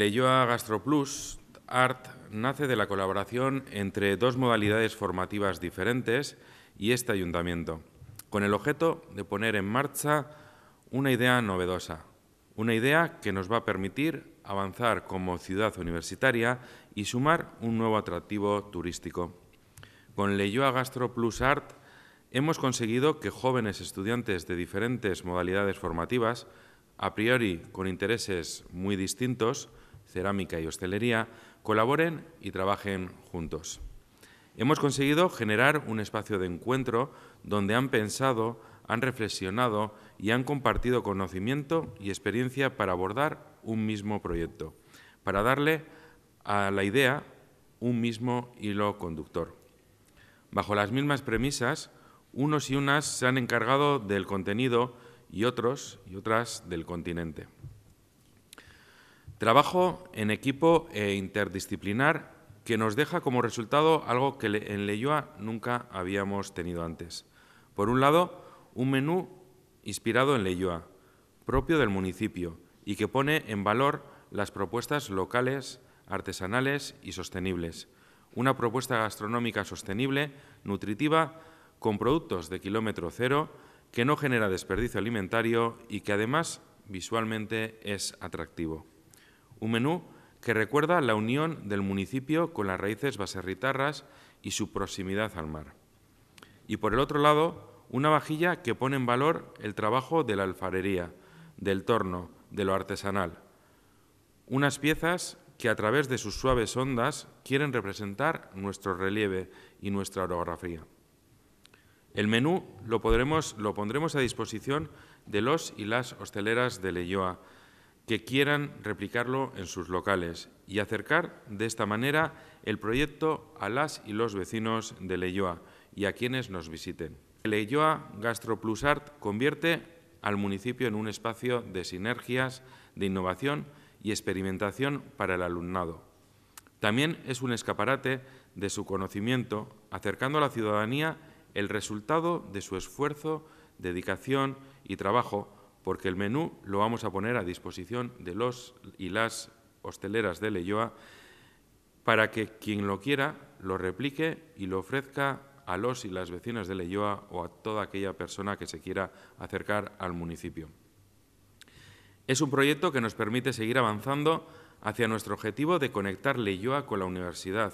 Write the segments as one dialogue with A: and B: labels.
A: Leyoa GastroPlus Art nace de la colaboración entre dos modalidades formativas diferentes y este ayuntamiento, con el objeto de poner en marcha una idea novedosa, una idea que nos va a permitir avanzar como ciudad universitaria y sumar un nuevo atractivo turístico. Con Leyoa Gastro Plus Art hemos conseguido que jóvenes estudiantes de diferentes modalidades formativas, a priori con intereses muy distintos, cerámica y hostelería colaboren y trabajen juntos. Hemos conseguido generar un espacio de encuentro donde han pensado, han reflexionado y han compartido conocimiento y experiencia para abordar un mismo proyecto, para darle a la idea un mismo hilo conductor. Bajo las mismas premisas, unos y unas se han encargado del contenido y otros y otras del continente. Trabajo en equipo e interdisciplinar que nos deja como resultado algo que en Leyoa nunca habíamos tenido antes. Por un lado, un menú inspirado en Leyoa, propio del municipio, y que pone en valor las propuestas locales, artesanales y sostenibles. Una propuesta gastronómica sostenible, nutritiva, con productos de kilómetro cero, que no genera desperdicio alimentario y que además visualmente es atractivo un menú que recuerda la unión del municipio con las raíces baserritarras y su proximidad al mar. Y por el otro lado, una vajilla que pone en valor el trabajo de la alfarería, del torno, de lo artesanal. Unas piezas que a través de sus suaves ondas quieren representar nuestro relieve y nuestra orografía. El menú lo, podremos, lo pondremos a disposición de los y las hosteleras de Leyoa, que quieran replicarlo en sus locales y acercar de esta manera el proyecto a las y los vecinos de Leyoa y a quienes nos visiten. Leyoa Art convierte al municipio en un espacio de sinergias, de innovación y experimentación para el alumnado. También es un escaparate de su conocimiento, acercando a la ciudadanía el resultado de su esfuerzo, dedicación y trabajo porque el menú lo vamos a poner a disposición de los y las hosteleras de Leyoa para que quien lo quiera lo replique y lo ofrezca a los y las vecinas de Leyoa o a toda aquella persona que se quiera acercar al municipio. Es un proyecto que nos permite seguir avanzando hacia nuestro objetivo de conectar Leyoa con la universidad,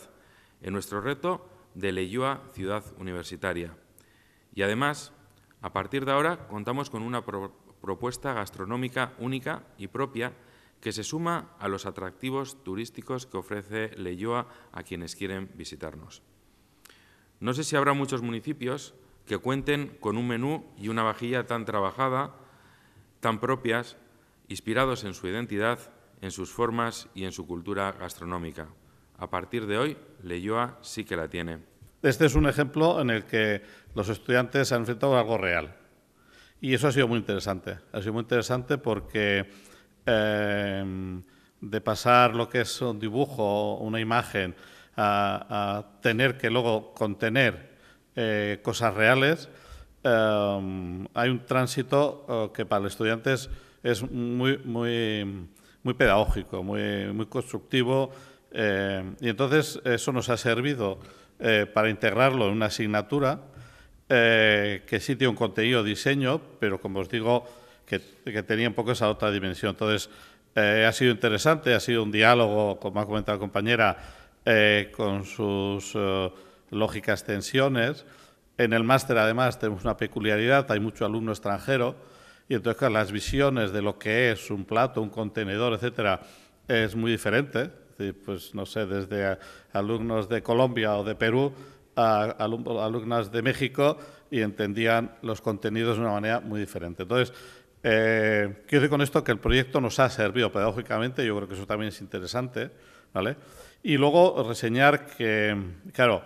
A: en nuestro reto de Leyoa Ciudad Universitaria. Y además, a partir de ahora contamos con una propuesta gastronómica única y propia que se suma a los atractivos turísticos que ofrece Leyoa a quienes quieren visitarnos. No sé si habrá muchos municipios que cuenten con un menú y una vajilla tan trabajada, tan propias, inspirados en su identidad, en sus formas y en su cultura gastronómica. A partir de hoy, Leyoa sí que la tiene.
B: Este es un ejemplo en el que los estudiantes han enfrentado algo real, y eso ha sido muy interesante. Ha sido muy interesante porque eh, de pasar lo que es un dibujo, una imagen, a, tener que luego contener eh, cosas reales, eh, hay un tránsito que para los estudiantes es muy, muy, muy pedagógico, muy, muy constructivo. y entonces eso nos ha servido para integrarlo en una asignatura eh, que sí tiene un contenido, diseño, pero como os digo, que, tenía un poco esa otra dimensión. Entonces, eh, ha sido interesante, ha sido un diálogo, como ha comentado la compañera, eh, con sus lógicas tensiones. En el máster, además, tenemos una peculiaridad, hay mucho alumno extranjero, y entonces las visiones de lo que es un plato, un contenedor, etcétera, es muy diferente. Pues no sé, desde alumnos de Colombia o de Perú a, alumnas de México y entendían los contenidos de una manera muy diferente. Entonces, eh, quiero decir con esto que el proyecto nos ha servido pedagógicamente, yo creo que eso también es interesante, ¿vale? Y luego reseñar que, claro,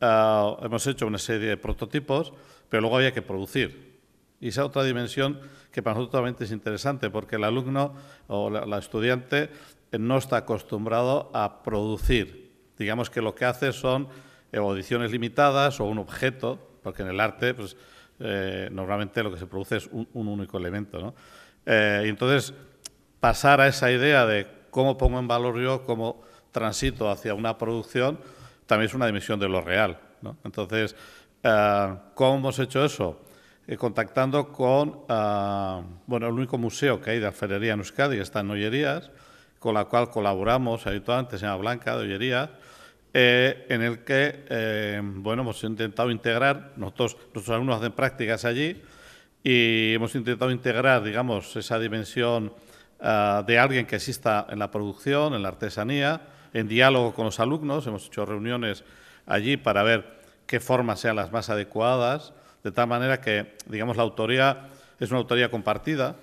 B: ah, hemos hecho una serie de prototipos, pero luego había que producir. Y esa otra dimensión que para nosotros también es interesante, porque el alumno o la estudiante no está acostumbrado a producir. Digamos que lo que hace son o ediciones limitadas o un objeto, porque en el arte pues, eh, normalmente lo que se produce es un, único elemento. ¿no? Eh, y entonces pasar a esa idea de cómo pongo en valor yo, cómo transito hacia una producción, también es una dimensión de lo real. ¿no? Entonces, eh, ¿cómo hemos hecho eso? contactando con ah, bueno, el único museo que hay de alfarería en Euskadi, que está en Ollerías, con la cual colaboramos antes en la Blanca de Ollerías, eh, en el que eh, bueno, hemos intentado integrar, nosotros, nuestros alumnos hacen prácticas allí y hemos intentado integrar, digamos, esa dimensión ah, de alguien que exista en la producción, en la artesanía, en diálogo con los alumnos, hemos hecho reuniones allí para ver qué formas sean las más adecuadas, de tal manera que, digamos, la autoría es una autoría compartida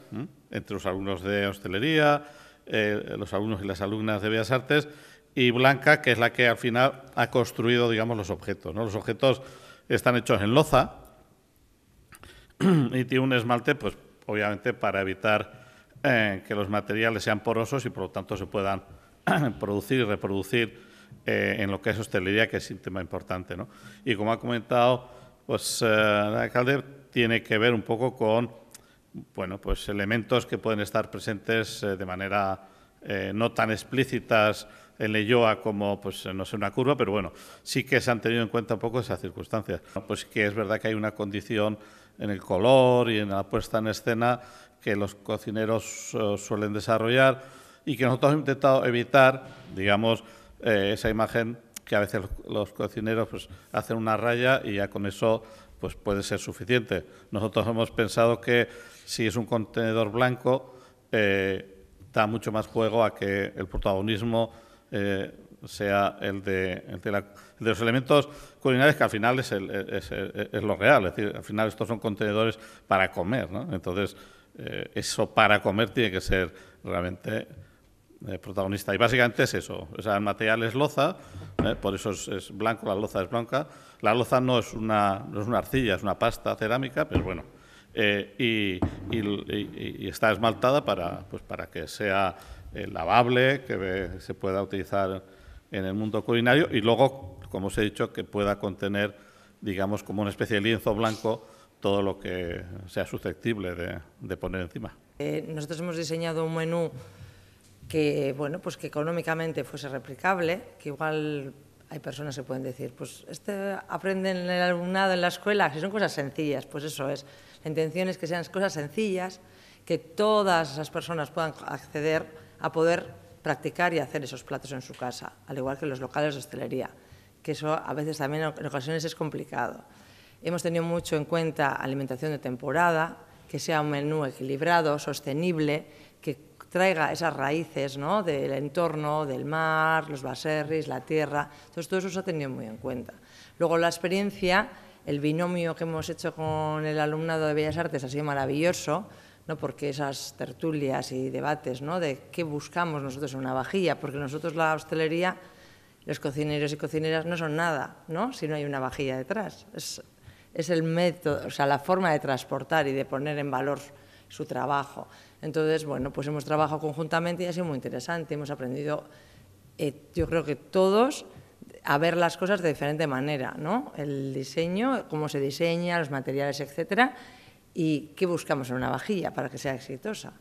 B: entre los alumnos de hostelería, eh, los alumnos y las alumnas de Bellas Artes, y blanca, que es la que al final ha construido, digamos, los objetos. ¿no? Los objetos están hechos en loza y tiene un esmalte, pues obviamente para evitar eh, que los materiales sean porosos y por lo tanto se puedan producir y reproducir eh, en lo que es hostelería, que es un tema importante. Y como ha comentado, pues eh, la tiene que ver un poco con bueno, pues elementos que pueden estar presentes de manera no tan explícitas en Leyoa como, pues no sé, una curva, pero bueno, sí que se han tenido en cuenta un poco esas circunstancias. Pues que es verdad que hay una condición en el color y en la puesta en escena que los cocineros eh, suelen desarrollar y que nosotros hemos intentado evitar, digamos, eh, esa imagen que a veces los, cocineros pues, hacen una raya y ya con eso pues puede ser suficiente. Nosotros hemos pensado que si es un contenedor blanco, eh, da mucho más juego a que el protagonismo eh, sea el de, de los elementos culinarios, que al final es, lo real. Es decir, al final estos son contenedores para comer. ¿no? Entonces, eh, eso para comer tiene que ser realmente eh, protagonista. Y básicamente es eso. O sea, el material es loza, por eso es, blanco, la loza es blanca. La loza no es, una, arcilla, es una pasta cerámica, pero bueno. Y, y, está esmaltada para, pues, para que sea eh, lavable, que se pueda utilizar en el mundo culinario y luego, como os he dicho, que pueda contener, digamos, como una especie de lienzo blanco todo lo que sea susceptible de, poner encima.
C: Eh, nosotros hemos diseñado un menú que, bueno, pues que económicamente fuese replicable, que igual hay personas que pueden decir, pues este aprenden el alumnado en la escuela, que son cosas sencillas, pues eso es. La intención es que sean cosas sencillas, que todas las personas puedan acceder a poder practicar y hacer esos platos en su casa, al igual que los locales de hostelería, que eso a veces también en ocasiones es complicado. Hemos tenido mucho en cuenta alimentación de temporada, que sea un menú equilibrado, sostenible, que traiga esas raíces ¿no? del entorno, del mar, los baserris, la tierra. Entonces, todo eso se ha tenido muy en cuenta. Luego, la experiencia, el binomio que hemos hecho con el alumnado de Bellas Artes ha sido maravilloso, ¿no? porque esas tertulias y debates ¿no? de qué buscamos nosotros en una vajilla, porque nosotros la hostelería, los cocineros y cocineras no son nada ¿no? si no hay una vajilla detrás. Es, el método, o sea, la forma de transportar y de poner en valor su trabajo. Entonces, bueno, pues hemos trabajado conjuntamente y ha sido muy interesante. Hemos aprendido, eh, yo creo que todos, a ver las cosas de diferente manera, ¿no? El diseño, cómo se diseña, los materiales, etcétera y qué buscamos en una vajilla para que sea exitosa.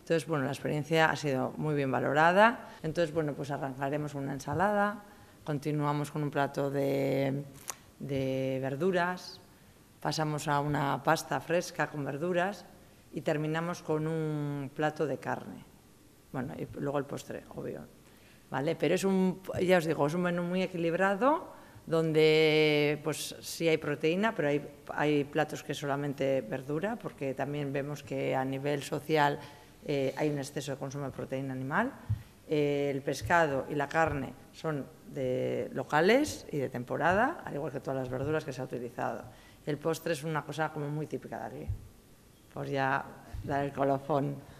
C: Entonces, bueno, la experiencia ha sido muy bien valorada. Entonces, bueno, pues arrancaremos una ensalada, continuamos con un plato de, de verduras, pasamos a una pasta fresca con verduras y terminamos con un plato de carne. Bueno, y luego el postre, obvio. ¿Vale? Pero es un, ya os digo, es un menú muy equilibrado donde pues sí hay proteína, pero hay, hay platos que solamente verdura, porque también vemos que a nivel social eh, hay un exceso de consumo de proteína animal. Eh, el pescado y la carne son de locales y de temporada, al igual que todas las verduras que se ha utilizado. El postre es una cosa como muy típica de aquí. Pues ya dar el colofón.